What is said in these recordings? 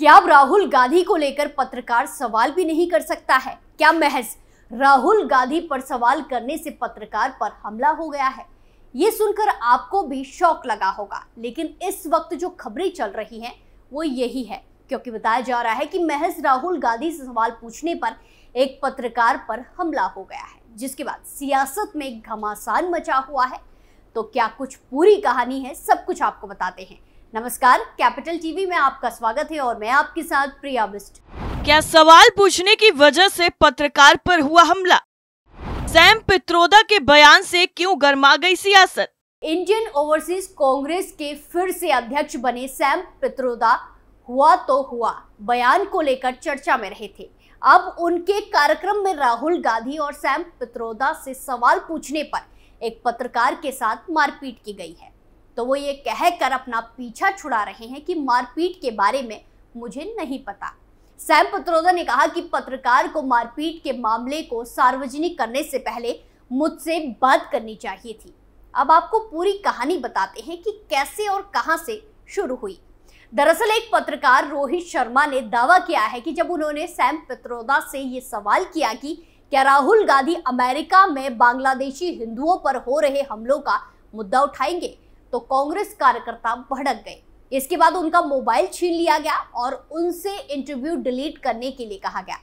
क्या अब राहुल गांधी को लेकर पत्रकार सवाल भी नहीं कर सकता है क्या महज राहुल गांधी पर सवाल करने से पत्रकार पर हमला हो गया है ये सुनकर आपको भी शौक लगा होगा लेकिन इस वक्त जो खबरें चल रही हैं वो यही है क्योंकि बताया जा रहा है कि महज राहुल गांधी से सवाल पूछने पर एक पत्रकार पर हमला हो गया है जिसके बाद सियासत में घमासान मचा हुआ है तो क्या कुछ पूरी कहानी है सब कुछ आपको बताते हैं नमस्कार कैपिटल टीवी में आपका स्वागत है और मैं आपके साथ प्रिया बिस्ट क्या सवाल पूछने की वजह से पत्रकार पर हुआ हमला सैम पित्रोदा के बयान से क्यों गर्मा गई सियासत इंडियन ओवरसीज कांग्रेस के फिर से अध्यक्ष बने सैम पित्रोदा हुआ तो हुआ बयान को लेकर चर्चा में रहे थे अब उनके कार्यक्रम में राहुल गांधी और सैम पित्रोदा से सवाल पूछने पर एक पत्रकार के साथ मारपीट की गई है तो वो ये कह कर अपना पीछा छुड़ा रहे हैं कि मारपीट के बारे में मुझे नहीं पता सैम पत्रोदा ने कहा कि पत्रकार को मारपीट के मामले को सार्वजनिक करने से पहले मुझसे बात करनी चाहिए थी अब आपको पूरी कहानी बताते हैं कि कैसे और कहां से शुरू हुई दरअसल एक पत्रकार रोहित शर्मा ने दावा किया है कि जब उन्होंने सैम पित्रोदा से ये सवाल किया कि क्या राहुल गांधी अमेरिका में बांग्लादेशी हिंदुओं पर हो रहे हमलों का मुद्दा उठाएंगे तो कांग्रेस कार्यकर्ता भड़क गए इसके बाद उनका मोबाइल छीन लिया गया और उनसे इंटरव्यू डिलीट करने के लिए कहा गया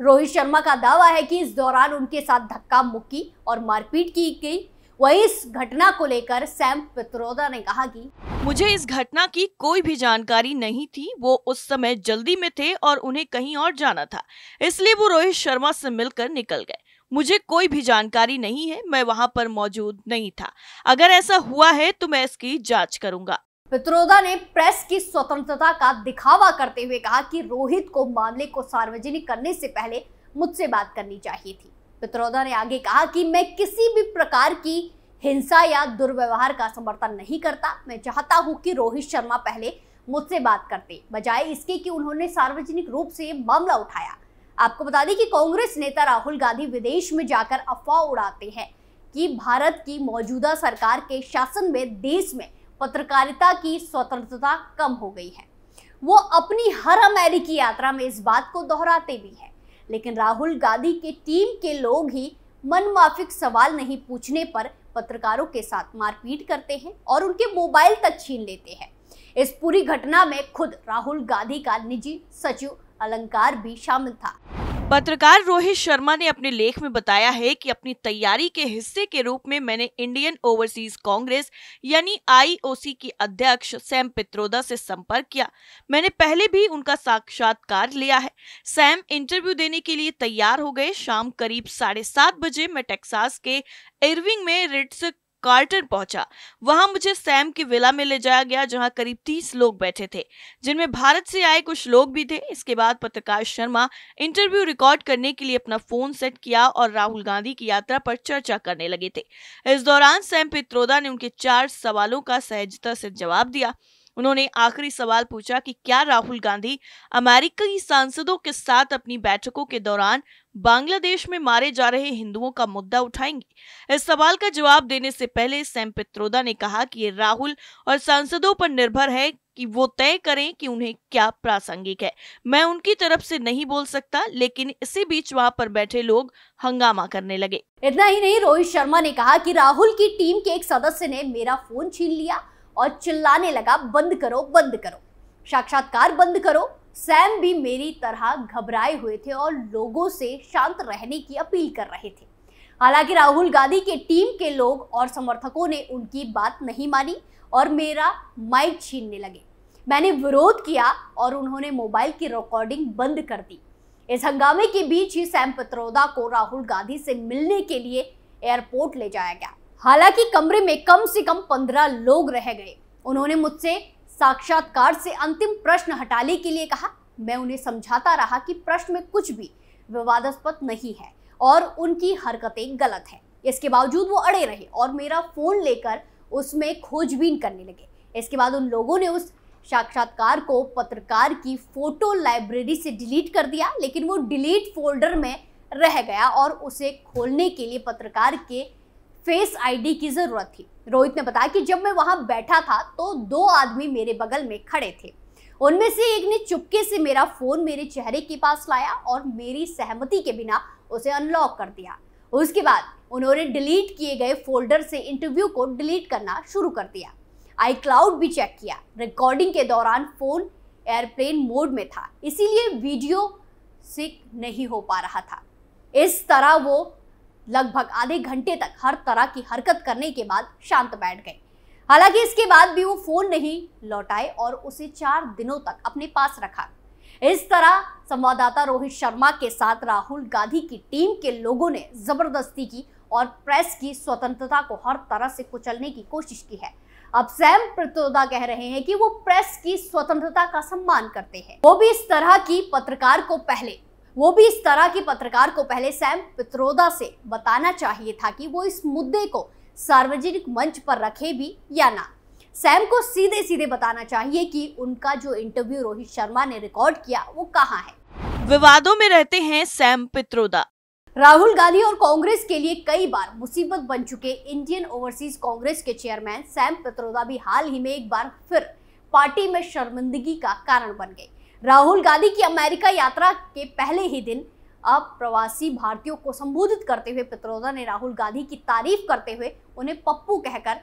रोहित शर्मा का दावा है कि इस दौरान उनके साथ धक्का मुक्की और मारपीट की गई वही इस घटना को लेकर सैम पित्रोदा ने कहा कि मुझे इस घटना की कोई भी जानकारी नहीं थी वो उस समय जल्दी में थे और उन्हें कहीं और जाना था इसलिए वो रोहित शर्मा से मिलकर निकल गए मुझे कोई भी जानकारी नहीं है मैं वहां पर मौजूद नहीं था अगर ऐसा हुआ है तो मैं इसकी जांच करूंगा पित्रोदा ने प्रेस की स्वतंत्रता का दिखावा करते हुए कहा कि रोहित को मामले को सार्वजनिक करने से पहले मुझसे बात करनी चाहिए थी पित्रोदा ने आगे कहा कि मैं किसी भी प्रकार की हिंसा या दुर्व्यवहार का समर्थन नहीं करता मैं चाहता हूं कि रोहित शर्मा पहले मुझसे बात करते बजाय इसके कि उन्होंने सार्वजनिक रूप से मामला उठाया आपको बता दें कि कांग्रेस नेता राहुल गांधी विदेश में जाकर अफवाह उड़ाते हैं कि भारत की मौजूदा सरकार के शासन में देश में पत्रकारिता की स्वतंत्रता कम हो गई है वो अपनी हर अमेरिकी यात्रा में इस बात को दोहराते भी हैं लेकिन राहुल गांधी के टीम के लोग ही मनमाफिक सवाल नहीं पूछने पर पत्रकारों के साथ मारपीट करते हैं और उनके मोबाइल तक छीन लेते हैं इस पूरी घटना में खुद राहुल गांधी का निजी सचिव अलंकार भी शामिल था पत्रकार रोहित शर्मा ने अपने लेख में बताया है कि अपनी तैयारी के हिस्से के रूप में मैंने इंडियन ओवरसीज कांग्रेस यानी आईओसी की अध्यक्ष सैम पित्रोदा से संपर्क किया मैंने पहले भी उनका साक्षात्कार लिया है सैम इंटरव्यू देने के लिए तैयार हो गए शाम करीब साढ़े सात बजे मैं टेक्सास के इरविंग में रिट्स कार्टन पहुंचा वहां मुझे सैम की विला में ले जाया गया जहां करीब तीस लोग बैठे थे जिनमें भारत से आए कुछ लोग भी थे इसके बाद पत्रकार शर्मा इंटरव्यू रिकॉर्ड करने के लिए अपना फोन सेट किया और राहुल गांधी की यात्रा पर चर्चा करने लगे थे इस दौरान सैम पित्रोदा ने उनके चार सवालों का सहजता से जवाब दिया उन्होंने आखिरी सवाल पूछा कि क्या राहुल गांधी अमेरिकी सांसदों के साथ अपनी बैठकों के दौरान बांग्लादेश में मारे जा रहे हिंदुओं का मुद्दा उठाएंगे इस सवाल का जवाब देने से पहले सैम पित्रोदा ने कहा कि ये राहुल और सांसदों पर निर्भर है कि वो तय करें कि उन्हें क्या प्रासंगिक है मैं उनकी तरफ से नहीं बोल सकता लेकिन इसी बीच वहाँ पर बैठे लोग हंगामा करने लगे इतना ही नहीं रोहित शर्मा ने कहा कि राहुल की टीम के एक सदस्य ने मेरा फोन छीन लिया और चिल्लाने लगा बंद करो बंद करो साक्षात्कार बंद करो सैम भी मेरी तरह घबराए हुए थे और लोगों से शांत रहने की अपील कर रहे थे हालांकि राहुल गांधी के टीम के लोग और समर्थकों ने उनकी बात नहीं मानी और मेरा माइक छीनने लगे मैंने विरोध किया और उन्होंने मोबाइल की रिकॉर्डिंग बंद कर दी इस हंगामे के बीच ही सैम पित्रोदा को राहुल गांधी से मिलने के लिए एयरपोर्ट ले जाया गया हालांकि कमरे में कम से कम पंद्रह लोग रह गए उन्होंने मुझसे साक्षात्कार से अंतिम प्रश्न हटाने के लिए कहा मैं उन्हें समझाता रहा कि प्रश्न में कुछ भी विवादास्पद नहीं है और उनकी हरकतें गलत हैं इसके बावजूद वो अड़े रहे और मेरा फ़ोन लेकर उसमें खोजबीन करने लगे इसके बाद उन लोगों ने उस साक्षात्कार को पत्रकार की फ़ोटो लाइब्रेरी से डिलीट कर दिया लेकिन वो डिलीट फोल्डर में रह गया और उसे खोलने के लिए पत्रकार के फेस आईडी की ज़रूरत थी रोहित ने बताया कि जब मैं वहां बैठा था तो दो आदमी मेरे बगल में खड़े थे उनमें से एक ने चुपके से मेरा फ़ोन मेरे चेहरे के पास लाया और मेरी सहमति के बिना उसे अनलॉक कर दिया उसके बाद उन्होंने डिलीट किए गए फोल्डर से इंटरव्यू को डिलीट करना शुरू कर दिया आई क्लाउड भी चेक किया रिकॉर्डिंग के दौरान फ़ोन एयरप्लेन मोड में था इसीलिए वीडियो सिक नहीं हो पा रहा था इस तरह वो लगभग आधे घंटे तक हर तरह की हरकत करने के बाद शांत बैठ गए हालांकि इसके बाद भी वो फोन नहीं लौटाए और उसे चार दिनों तक अपने पास रखा इस तरह संवाददाता रोहित शर्मा के साथ राहुल गांधी की टीम के लोगों ने जबरदस्ती की और प्रेस की स्वतंत्रता को हर तरह से कुचलने की कोशिश की है अब सैम प्रतोदा कह रहे हैं कि वो प्रेस की स्वतंत्रता का सम्मान करते हैं वो भी इस तरह की पत्रकार को पहले वो भी इस तरह की पत्रकार को पहले सैम पित्रोदा से बताना चाहिए था कि वो इस मुद्दे को सार्वजनिक मंच पर रखे भी या ना सैम को सीधे सीधे बताना चाहिए कि उनका जो इंटरव्यू रोहित शर्मा ने रिकॉर्ड किया वो कहाँ है विवादों में रहते हैं सैम पित्रोदा राहुल गांधी और कांग्रेस के लिए कई बार मुसीबत बन चुके इंडियन ओवरसीज कांग्रेस के चेयरमैन सैम पित्रोदा भी हाल ही में एक बार फिर पार्टी में शर्मिंदगी का कारण बन गए राहुल गांधी की अमेरिका यात्रा के पहले ही दिन अब प्रवासी भारतीयों को संबोधित करते हुए पित्रोदा ने राहुल गांधी की तारीफ करते हुए उन्हें पप्पू कहकर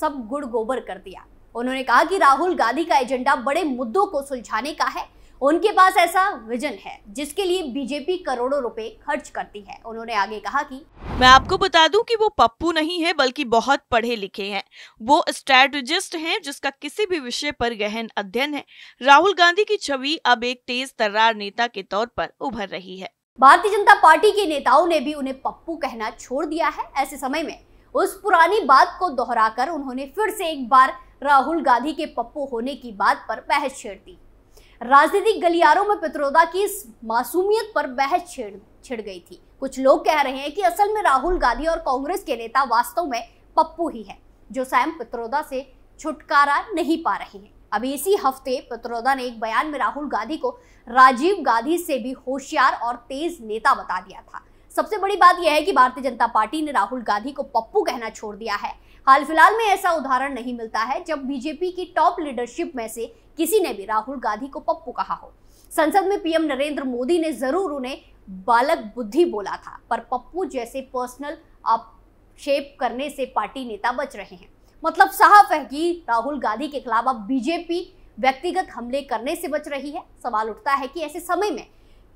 सब गुड़ गोबर कर दिया उन्होंने कहा कि राहुल गांधी का एजेंडा बड़े मुद्दों को सुलझाने का है उनके पास ऐसा विजन है जिसके लिए बीजेपी करोड़ों रुपए खर्च करती है उन्होंने आगे कहा कि मैं आपको बता दूं कि वो पप्पू नहीं है बल्कि बहुत पढ़े लिखे हैं वो स्ट्रेटजिस्ट हैं जिसका किसी भी विषय पर गहन अध्ययन है राहुल गांधी की छवि अब एक तेज तर्रार नेता के तौर पर उभर रही है भारतीय जनता पार्टी के नेताओं ने भी उन्हें पप्पू कहना छोड़ दिया है ऐसे समय में उस पुरानी बात को दोहराकर उन्होंने फिर से एक बार राहुल गांधी के पप्पू होने की बात पर बहस छेड़ दी राजनीतिक गलियारों में पित्रोदा की इस मासूमियत पर बहस छिड़ छिड़ गई थी कुछ लोग कह रहे हैं कि असल में राहुल गांधी और कांग्रेस के नेता वास्तव में पप्पू ही है जो स्वयं पित्रोदा से छुटकारा नहीं पा रहे हैं अभी इसी हफ्ते पित्रोदा ने एक बयान में राहुल गांधी को राजीव गांधी से भी होशियार और तेज नेता बता दिया था सबसे बड़ी बात यह है कि भारतीय जनता पार्टी ने राहुल गांधी को पप्पू कहना छोड़ दिया है हाल फिलहाल में ऐसा उदाहरण नहीं मिलता है जब बीजेपी की टॉप लीडरशिप में से किसी ने भी राहुल गांधी को पप्पू कहा हो संसद में पीएम नरेंद्र मोदी ने जरूर उन्हें बालक बुद्धि बोला था पर पप्पू जैसे पर्सनल आक्षेप करने से पार्टी नेता बच रहे हैं मतलब साफ है कि राहुल गांधी के खिलाफ अब बीजेपी व्यक्तिगत हमले करने से बच रही है सवाल उठता है कि ऐसे समय में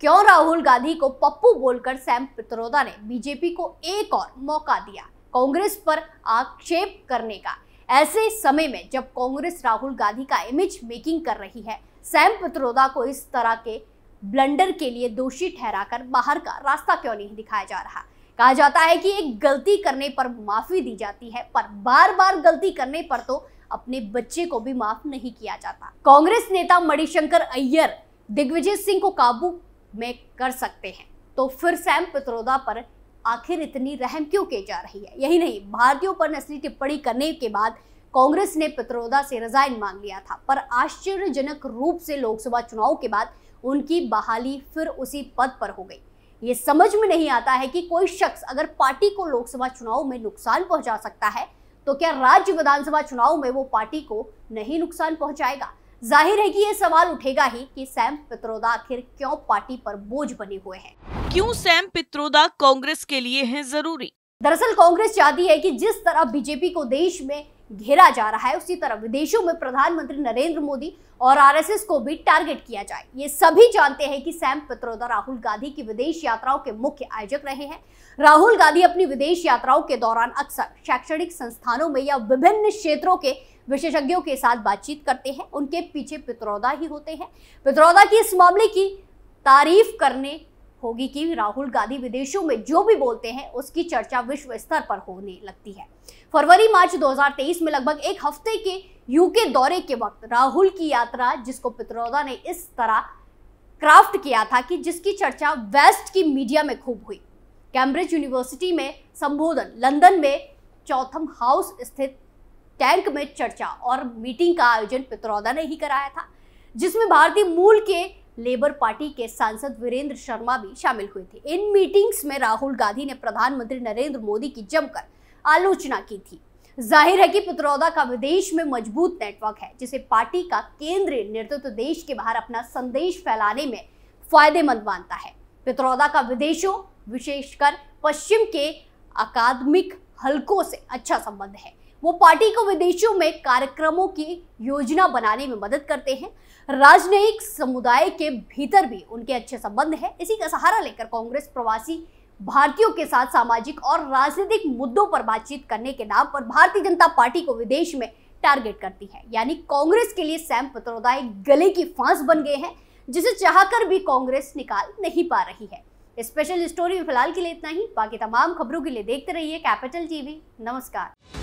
क्यों राहुल गांधी को पप्पू बोलकर सैम पित्रोदा ने बीजेपी को एक और मौका दिया कांग्रेस पर आक्षेप करने का ऐसे समय में जब कांग्रेस राहुल गांधी का इमेज मेकिंग कर रही है सैम पित्रोदा को इस तरह के ब्लंडर के लिए दोषी ठहराकर बाहर का रास्ता क्यों नहीं दिखाया जा रहा कहा जाता है कि एक गलती करने पर माफी दी जाती है पर बार बार गलती करने पर तो अपने बच्चे को भी माफ नहीं किया जाता कांग्रेस नेता मणिशंकर अय्यर दिग्विजय सिंह को काबू में कर सकते हैं तो फिर सैम पित्रोदा पर आखिर इतनी रहम क्यों की जा रही है यही नहीं भारतीयों पर नस्ली टिप्पणी करने के बाद कांग्रेस ने पित्रोदा से रिजाइन मांग लिया था पर आश्चर्यजनक रूप से लोकसभा चुनाव के बाद उनकी बहाली फिर उसी पद पर हो गई ये समझ में नहीं आता है कि कोई शख्स अगर पार्टी को लोकसभा चुनाव में नुकसान पहुंचा सकता है तो क्या राज्य विधानसभा चुनाव में वो पार्टी को नहीं नुकसान पहुंचाएगा जाहिर है कि ये सवाल उठेगा ही कि सैम पित्रोदा आखिर क्यों पार्टी पर बोझ बने हुए हैं क्यों सैम पित्रोदा कांग्रेस के लिए हैं जरूरी दरअसल कांग्रेस चाहती है कि जिस तरह बीजेपी को देश में घेरा जा रहा है उसी तरह विदेशों में प्रधानमंत्री नरेंद्र मोदी और आरएसएस को भी टारगेट किया जाए ये सभी जानते हैं कि सैम पित्रोदा राहुल गांधी की विदेश यात्राओं के मुख्य आयोजक रहे हैं राहुल गांधी अपनी विदेश यात्राओं के दौरान अक्सर शैक्षणिक संस्थानों में या विभिन्न क्षेत्रों के विशेषज्ञों के साथ बातचीत करते हैं उनके पीछे पित्रौदा ही होते हैं पित्रौदा की इस मामले की तारीफ करने होगी कि राहुल गांधी विदेशों में जो भी बोलते हैं उसकी चर्चा विश्व स्तर पर होने लगती है फरवरी मार्च 2023 में लगभग एक हफ्ते के यूके दौरे के वक्त राहुल की यात्रा जिसको पित्रौदा ने इस तरह क्राफ्ट किया था कि जिसकी चर्चा वेस्ट की मीडिया में खूब हुई कैम्ब्रिज यूनिवर्सिटी में संबोधन लंदन में चौथम हाउस स्थित टैंक में चर्चा और मीटिंग का आयोजन पित्रौदा ने ही कराया था जिसमें भारतीय मूल के लेबर पार्टी के सांसद वीरेंद्र शर्मा भी शामिल हुए थे इन मीटिंग्स में राहुल गांधी ने प्रधानमंत्री नरेंद्र मोदी की जमकर आलोचना की थी जाहिर है कि पित्रौदा का विदेश में मजबूत नेटवर्क है जिसे पार्टी का केंद्रीय नेतृत्व देश के बाहर अपना संदेश फैलाने में फायदेमंद मानता है पित्रौदा का विदेशों विशेषकर पश्चिम के अकादमिक हलकों से अच्छा संबंध है वो पार्टी को विदेशों में कार्यक्रमों की योजना बनाने में मदद करते हैं राजनयिक समुदाय के भीतर भी उनके अच्छे संबंध हैं इसी का सहारा लेकर कांग्रेस प्रवासी भारतीयों के साथ सामाजिक और राजनीतिक मुद्दों पर बातचीत करने के नाम पर भारतीय जनता पार्टी को विदेश में टारगेट करती है यानी कांग्रेस के लिए सैम पत्रोदाय गले की फांस बन गए हैं जिसे चाहकर भी कांग्रेस निकाल नहीं पा रही है स्पेशल स्टोरी में फिलहाल के लिए इतना ही बाकी तमाम खबरों के लिए देखते रहिए कैपिटल टीवी नमस्कार